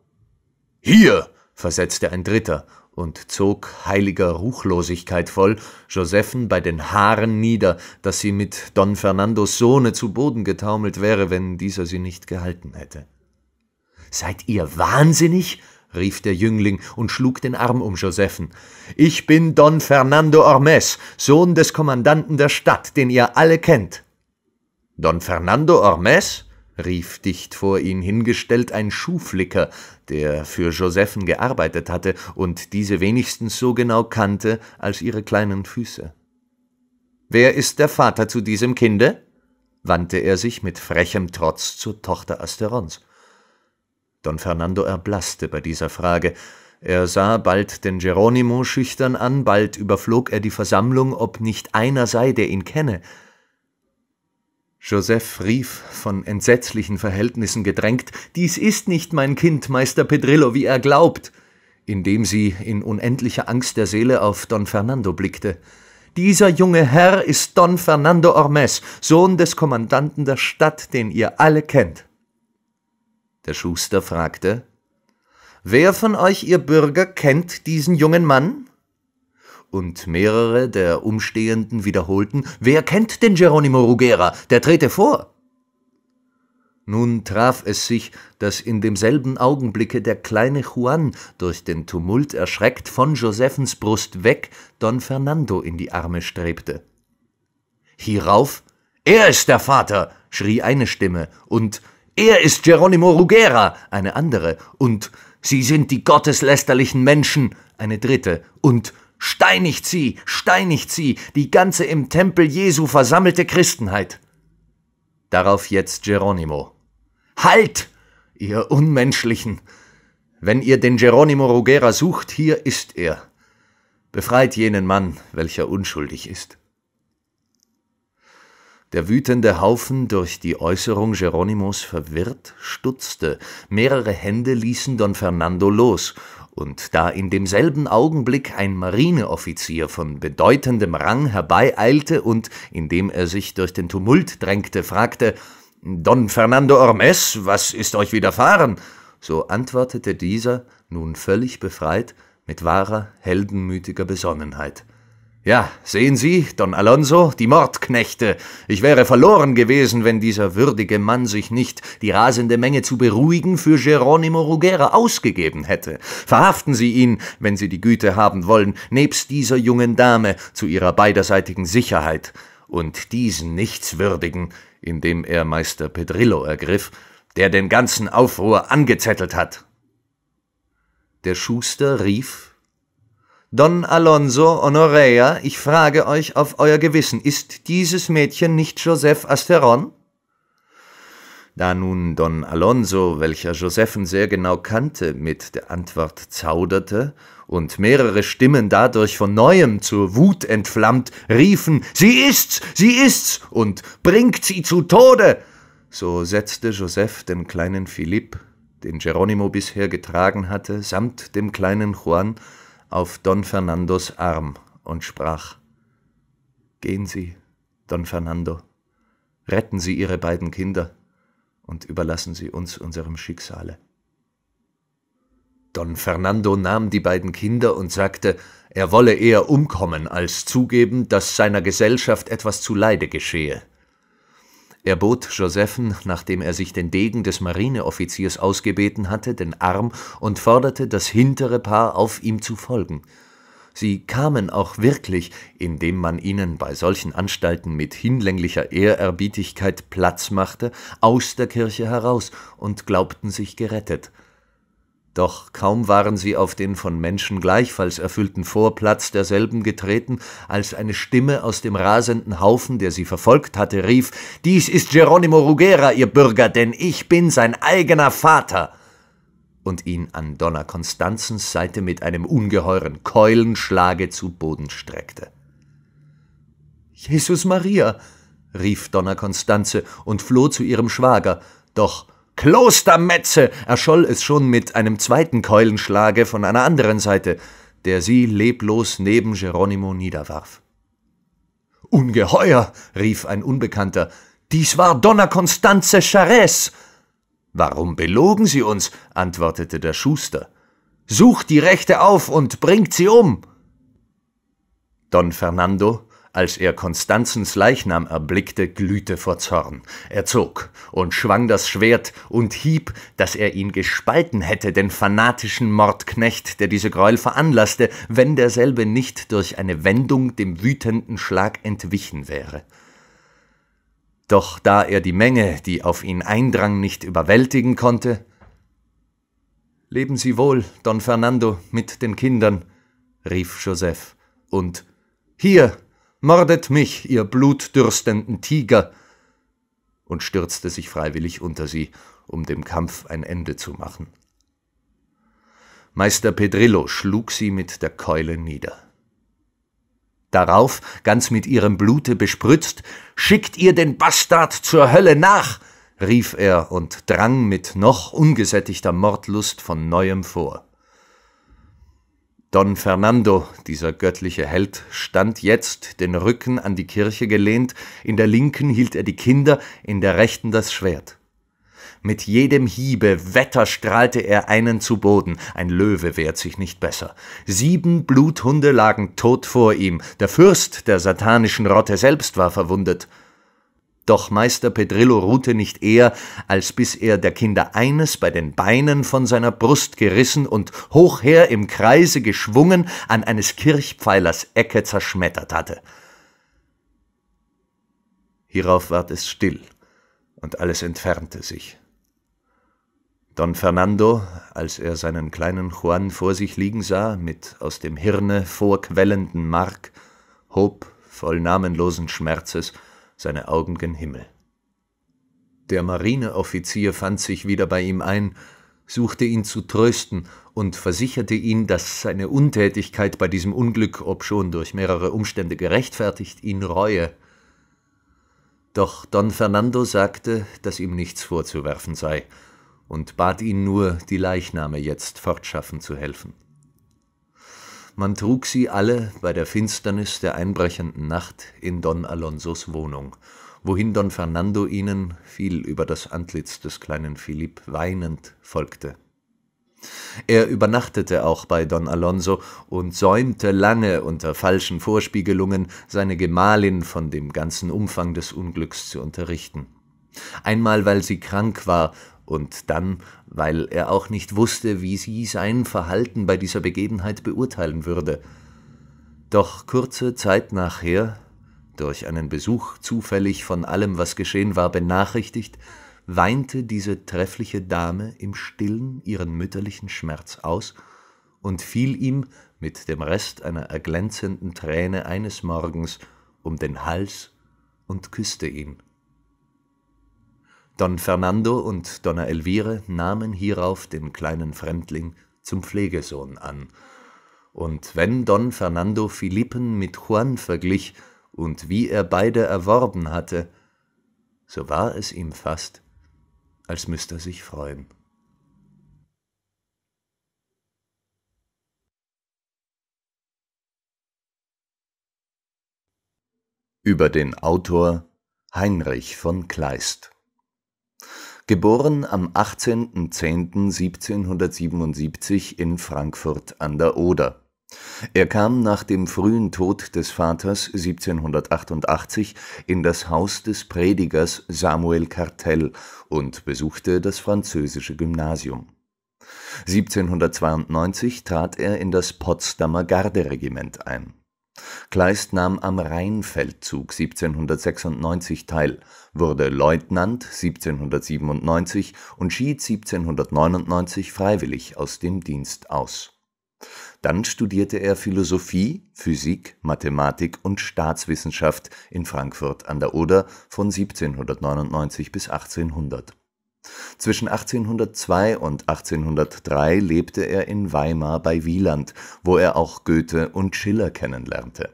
Hier, versetzte ein dritter und zog heiliger Ruchlosigkeit voll Josephen bei den Haaren nieder, dass sie mit Don Fernandos Sohne zu Boden getaumelt wäre, wenn dieser sie nicht gehalten hätte. Seid ihr wahnsinnig? rief der Jüngling und schlug den Arm um Josephen. Ich bin Don Fernando Ormes, Sohn des Kommandanten der Stadt, den ihr alle kennt. Don Fernando Ormes? rief dicht vor ihn hingestellt ein Schuhflicker, der für Josephen gearbeitet hatte und diese wenigstens so genau kannte als ihre kleinen Füße. Wer ist der Vater zu diesem Kinde? wandte er sich mit frechem Trotz zur Tochter Asterons. Don Fernando erblaßte bei dieser Frage. Er sah bald den Geronimo schüchtern an, bald überflog er die Versammlung, ob nicht einer sei, der ihn kenne. Joseph rief, von entsetzlichen Verhältnissen gedrängt, »Dies ist nicht mein Kind, Meister Pedrillo, wie er glaubt!« indem sie in unendlicher Angst der Seele auf Don Fernando blickte. Dieser junge Herr ist Don Fernando Ormes, Sohn des Kommandanten der Stadt, den ihr alle kennt. Der Schuster fragte Wer von euch, ihr Bürger, kennt diesen jungen Mann? Und mehrere der Umstehenden wiederholten Wer kennt den Geronimo Rugera? Der trete vor. Nun traf es sich, dass in demselben Augenblicke der kleine Juan, durch den Tumult erschreckt, von Josephens Brust weg Don Fernando in die Arme strebte. Hierauf Er ist der Vater, schrie eine Stimme, und er ist Geronimo Rugera, eine andere, und Sie sind die gotteslästerlichen Menschen, eine dritte, und Steinigt sie, steinigt sie, die ganze im Tempel Jesu versammelte Christenheit. Darauf jetzt Geronimo. Halt, ihr Unmenschlichen! Wenn ihr den Geronimo Rugera sucht, hier ist er. Befreit jenen Mann, welcher unschuldig ist. Der wütende Haufen, durch die Äußerung Geronimos verwirrt, stutzte. Mehrere Hände ließen Don Fernando los. Und da in demselben Augenblick ein Marineoffizier von bedeutendem Rang herbeieilte und, indem er sich durch den Tumult drängte, fragte: Don Fernando Ormes, was ist euch widerfahren? So antwortete dieser, nun völlig befreit, mit wahrer, heldenmütiger Besonnenheit. Ja, sehen Sie, Don Alonso, die Mordknechte. Ich wäre verloren gewesen, wenn dieser würdige Mann sich nicht, die rasende Menge zu beruhigen, für Geronimo Ruggera ausgegeben hätte. Verhaften Sie ihn, wenn Sie die Güte haben wollen, nebst dieser jungen Dame, zu ihrer beiderseitigen Sicherheit. Und diesen Nichtswürdigen, indem er Meister Pedrillo ergriff, der den ganzen Aufruhr angezettelt hat. Der Schuster rief, Don Alonso Honorea, ich frage euch auf euer Gewissen, ist dieses Mädchen nicht Joseph Asteron? Da nun Don Alonso, welcher Josephen sehr genau kannte, mit der Antwort zauderte und mehrere Stimmen dadurch von neuem zur Wut entflammt riefen Sie ist's, sie ist's und bringt sie zu Tode, so setzte Joseph den kleinen Philipp, den Geronimo bisher getragen hatte, samt dem kleinen Juan, auf Don Fernandos Arm und sprach Gehen Sie, Don Fernando, retten Sie Ihre beiden Kinder und überlassen Sie uns unserem Schicksale. Don Fernando nahm die beiden Kinder und sagte, er wolle eher umkommen, als zugeben, dass seiner Gesellschaft etwas zu Leide geschehe. Er bot Josephen, nachdem er sich den Degen des Marineoffiziers ausgebeten hatte, den Arm und forderte das hintere Paar auf, ihm zu folgen. Sie kamen auch wirklich, indem man ihnen bei solchen Anstalten mit hinlänglicher Ehrerbietigkeit Platz machte, aus der Kirche heraus und glaubten sich gerettet. Doch kaum waren sie auf den von Menschen gleichfalls erfüllten Vorplatz derselben getreten, als eine Stimme aus dem rasenden Haufen, der sie verfolgt hatte, rief Dies ist Geronimo Ruggera, ihr Bürger, denn ich bin sein eigener Vater. und ihn an Donna Constanzens Seite mit einem ungeheuren Keulenschlage zu Boden streckte. Jesus Maria, rief Donna Constanze und floh zu ihrem Schwager, doch Klostermetze! erscholl es schon mit einem zweiten Keulenschlage von einer anderen Seite, der sie leblos neben Geronimo niederwarf. Ungeheuer! rief ein Unbekannter. Dies war Donna Constanze Charez! Warum belogen Sie uns? antwortete der Schuster. Sucht die Rechte auf und bringt sie um! Don Fernando, als er Konstanzens Leichnam erblickte, glühte vor Zorn. Er zog und schwang das Schwert und hieb, dass er ihn gespalten hätte, den fanatischen Mordknecht, der diese Gräuel veranlasste, wenn derselbe nicht durch eine Wendung dem wütenden Schlag entwichen wäre. Doch da er die Menge, die auf ihn eindrang, nicht überwältigen konnte, Leben Sie wohl, Don Fernando, mit den Kindern, rief Joseph, und Hier, Mordet mich, ihr blutdürstenden Tiger! und stürzte sich freiwillig unter sie, um dem Kampf ein Ende zu machen. Meister Pedrillo schlug sie mit der Keule nieder. Darauf, ganz mit ihrem Blute bespritzt, Schickt ihr den Bastard zur Hölle nach! rief er und drang mit noch ungesättigter Mordlust von neuem vor. Don Fernando, dieser göttliche Held, stand jetzt, den Rücken an die Kirche gelehnt, in der linken hielt er die Kinder, in der rechten das Schwert. Mit jedem Hiebe wetterstrahlte er einen zu Boden, ein Löwe wehrt sich nicht besser. Sieben Bluthunde lagen tot vor ihm, der Fürst der satanischen Rotte selbst war verwundet, doch Meister Pedrillo ruhte nicht eher, als bis er der Kinder eines bei den Beinen von seiner Brust gerissen und hochher im Kreise geschwungen an eines Kirchpfeilers Ecke zerschmettert hatte. Hierauf ward es still, und alles entfernte sich. Don Fernando, als er seinen kleinen Juan vor sich liegen sah, mit aus dem Hirne vorquellenden Mark, hob, voll namenlosen Schmerzes, seine Augen gen Himmel. Der Marineoffizier fand sich wieder bei ihm ein, suchte ihn zu trösten und versicherte ihn, dass seine Untätigkeit bei diesem Unglück, obschon durch mehrere Umstände gerechtfertigt, ihn reue. Doch Don Fernando sagte, dass ihm nichts vorzuwerfen sei und bat ihn nur, die Leichname jetzt fortschaffen zu helfen man trug sie alle bei der Finsternis der einbrechenden Nacht in Don Alonsos Wohnung, wohin Don Fernando ihnen, viel über das Antlitz des kleinen Philipp weinend, folgte. Er übernachtete auch bei Don Alonso und säumte lange unter falschen Vorspiegelungen, seine Gemahlin von dem ganzen Umfang des Unglücks zu unterrichten. Einmal, weil sie krank war und dann, weil er auch nicht wusste, wie sie sein Verhalten bei dieser Begebenheit beurteilen würde. Doch kurze Zeit nachher, durch einen Besuch zufällig von allem, was geschehen war, benachrichtigt, weinte diese treffliche Dame im stillen ihren mütterlichen Schmerz aus und fiel ihm mit dem Rest einer erglänzenden Träne eines Morgens um den Hals und küsste ihn. Don Fernando und Donna Elvire nahmen hierauf den kleinen Fremdling zum Pflegesohn an, und wenn Don Fernando Philippen mit Juan verglich und wie er beide erworben hatte, so war es ihm fast, als müsste er sich freuen. Über den Autor Heinrich von Kleist geboren am 18.10.1777 in Frankfurt an der Oder. Er kam nach dem frühen Tod des Vaters 1788 in das Haus des Predigers Samuel Cartel und besuchte das französische Gymnasium. 1792 trat er in das Potsdamer Garderegiment ein. Kleist nahm am Rheinfeldzug 1796 teil wurde Leutnant 1797 und schied 1799 freiwillig aus dem Dienst aus. Dann studierte er Philosophie, Physik, Mathematik und Staatswissenschaft in Frankfurt an der Oder von 1799 bis 1800. Zwischen 1802 und 1803 lebte er in Weimar bei Wieland, wo er auch Goethe und Schiller kennenlernte.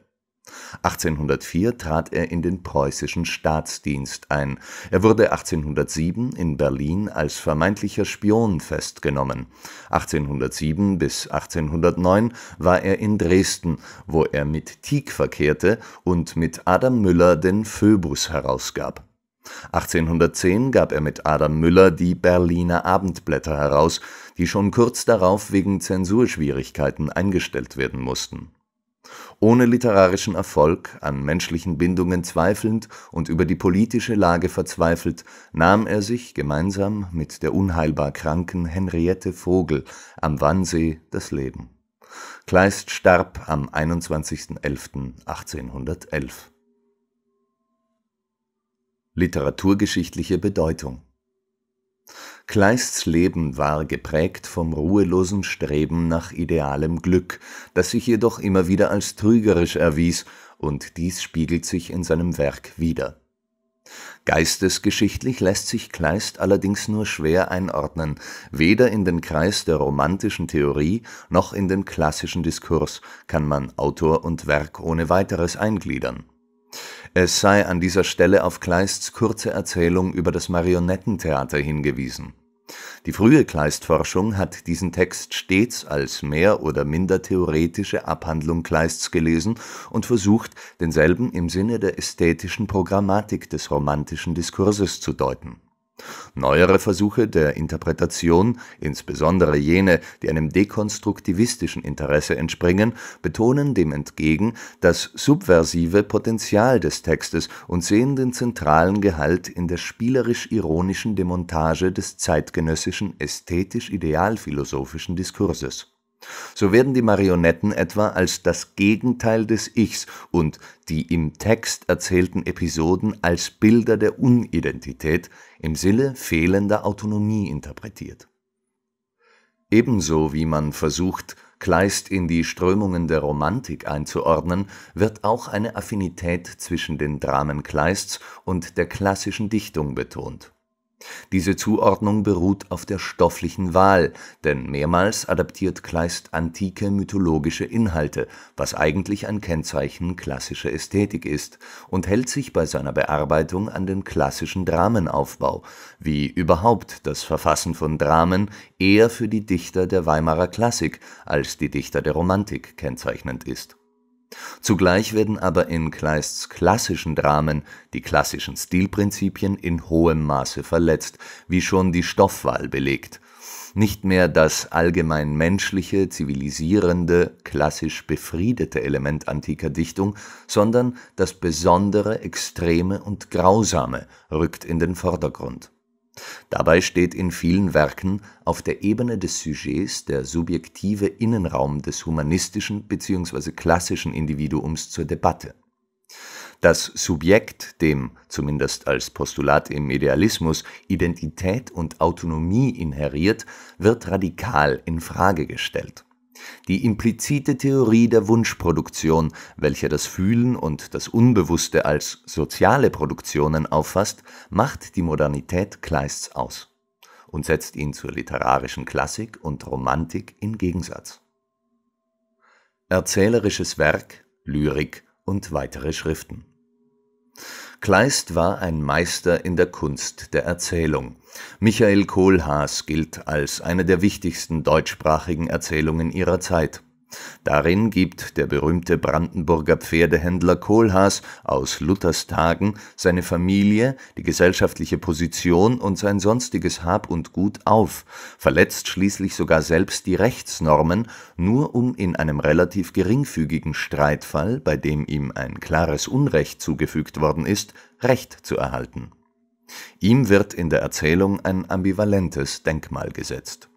1804 trat er in den preußischen Staatsdienst ein. Er wurde 1807 in Berlin als vermeintlicher Spion festgenommen. 1807 bis 1809 war er in Dresden, wo er mit Tieck verkehrte und mit Adam Müller den Phoebus herausgab. 1810 gab er mit Adam Müller die Berliner Abendblätter heraus, die schon kurz darauf wegen Zensurschwierigkeiten eingestellt werden mussten ohne literarischen Erfolg, an menschlichen Bindungen zweifelnd und über die politische Lage verzweifelt, nahm er sich gemeinsam mit der unheilbar kranken Henriette Vogel am Wannsee das Leben. Kleist starb am 21.11.1811. Literaturgeschichtliche Bedeutung Kleists Leben war geprägt vom ruhelosen Streben nach idealem Glück, das sich jedoch immer wieder als trügerisch erwies, und dies spiegelt sich in seinem Werk wider. Geistesgeschichtlich lässt sich Kleist allerdings nur schwer einordnen, weder in den Kreis der romantischen Theorie noch in den klassischen Diskurs kann man Autor und Werk ohne weiteres eingliedern. Es sei an dieser Stelle auf Kleists kurze Erzählung über das Marionettentheater hingewiesen die frühe Kleistforschung hat diesen Text stets als mehr oder minder theoretische Abhandlung Kleists gelesen und versucht, denselben im Sinne der ästhetischen Programmatik des romantischen Diskurses zu deuten Neuere Versuche der Interpretation, insbesondere jene, die einem dekonstruktivistischen Interesse entspringen, betonen dem entgegen das subversive Potenzial des Textes und sehen den zentralen Gehalt in der spielerisch-ironischen Demontage des zeitgenössischen ästhetisch-idealphilosophischen Diskurses so werden die Marionetten etwa als das Gegenteil des Ichs und die im Text erzählten Episoden als Bilder der Unidentität im Sinne fehlender Autonomie interpretiert. Ebenso wie man versucht, Kleist in die Strömungen der Romantik einzuordnen, wird auch eine Affinität zwischen den Dramen Kleists und der klassischen Dichtung betont diese Zuordnung beruht auf der stofflichen Wahl, denn mehrmals adaptiert Kleist antike mythologische Inhalte, was eigentlich ein Kennzeichen klassischer Ästhetik ist, und hält sich bei seiner Bearbeitung an den klassischen Dramenaufbau, wie überhaupt das Verfassen von Dramen eher für die Dichter der Weimarer Klassik als die Dichter der Romantik kennzeichnend ist Zugleich werden aber in Kleists klassischen Dramen die klassischen Stilprinzipien in hohem Maße verletzt, wie schon die Stoffwahl belegt. Nicht mehr das allgemein menschliche, zivilisierende, klassisch befriedete Element antiker Dichtung, sondern das Besondere, Extreme und Grausame rückt in den Vordergrund Dabei steht in vielen Werken auf der Ebene des Sujets der subjektive Innenraum des humanistischen bzw. klassischen Individuums zur Debatte. Das Subjekt, dem zumindest als Postulat im Idealismus Identität und Autonomie inheriert, wird radikal in Frage gestellt die implizite Theorie der Wunschproduktion, welche das Fühlen und das Unbewusste als soziale Produktionen auffasst, macht die Modernität Kleists aus und setzt ihn zur literarischen Klassik und Romantik in Gegensatz. Erzählerisches Werk, Lyrik und weitere Schriften Kleist war ein Meister in der Kunst der Erzählung. Michael Kohlhaas gilt als eine der wichtigsten deutschsprachigen Erzählungen ihrer Zeit Darin gibt der berühmte Brandenburger Pferdehändler Kohlhaas aus Luthers Tagen seine Familie, die gesellschaftliche Position und sein sonstiges Hab und Gut auf, verletzt schließlich sogar selbst die Rechtsnormen, nur um in einem relativ geringfügigen Streitfall, bei dem ihm ein klares Unrecht zugefügt worden ist, Recht zu erhalten. Ihm wird in der Erzählung ein ambivalentes Denkmal gesetzt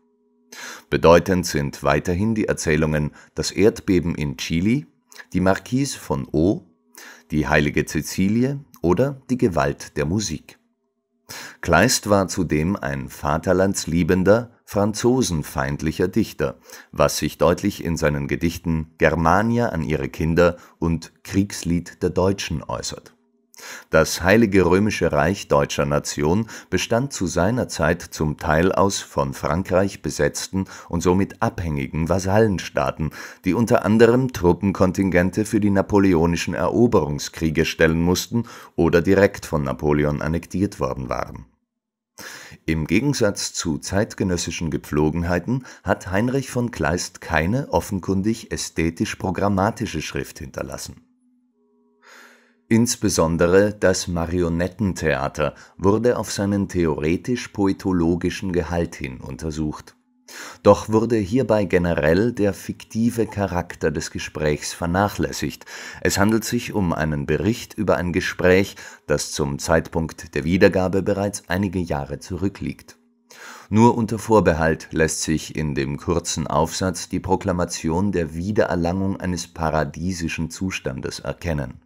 Bedeutend sind weiterhin die Erzählungen Das Erdbeben in Chili, Die Marquise von O, Die heilige Cecilie oder Die Gewalt der Musik. Kleist war zudem ein vaterlandsliebender, franzosenfeindlicher Dichter, was sich deutlich in seinen Gedichten Germania an ihre Kinder und Kriegslied der Deutschen äußert das Heilige Römische Reich deutscher Nation bestand zu seiner Zeit zum Teil aus von Frankreich besetzten und somit abhängigen Vasallenstaaten, die unter anderem Truppenkontingente für die napoleonischen Eroberungskriege stellen mussten oder direkt von Napoleon annektiert worden waren. Im Gegensatz zu zeitgenössischen Gepflogenheiten hat Heinrich von Kleist keine offenkundig ästhetisch-programmatische Schrift hinterlassen Insbesondere das Marionettentheater wurde auf seinen theoretisch-poetologischen Gehalt hin untersucht. Doch wurde hierbei generell der fiktive Charakter des Gesprächs vernachlässigt. Es handelt sich um einen Bericht über ein Gespräch, das zum Zeitpunkt der Wiedergabe bereits einige Jahre zurückliegt. Nur unter Vorbehalt lässt sich in dem kurzen Aufsatz die Proklamation der Wiedererlangung eines paradiesischen Zustandes erkennen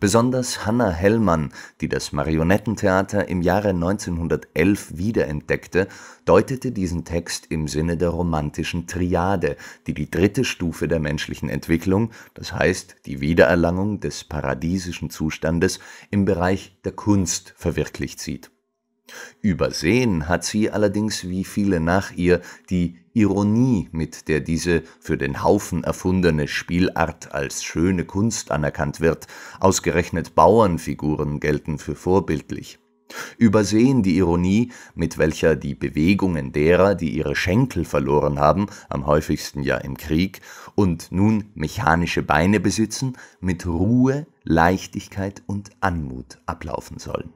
Besonders Hanna Hellmann, die das Marionettentheater im Jahre 1911 wiederentdeckte, deutete diesen Text im Sinne der romantischen Triade, die die dritte Stufe der menschlichen Entwicklung, das heißt die Wiedererlangung des paradiesischen Zustandes, im Bereich der Kunst verwirklicht sieht. Übersehen hat sie allerdings wie viele nach ihr die Ironie, mit der diese für den Haufen erfundene Spielart als schöne Kunst anerkannt wird, ausgerechnet Bauernfiguren gelten für vorbildlich. Übersehen die Ironie, mit welcher die Bewegungen derer, die ihre Schenkel verloren haben, am häufigsten ja im Krieg, und nun mechanische Beine besitzen, mit Ruhe, Leichtigkeit und Anmut ablaufen sollen.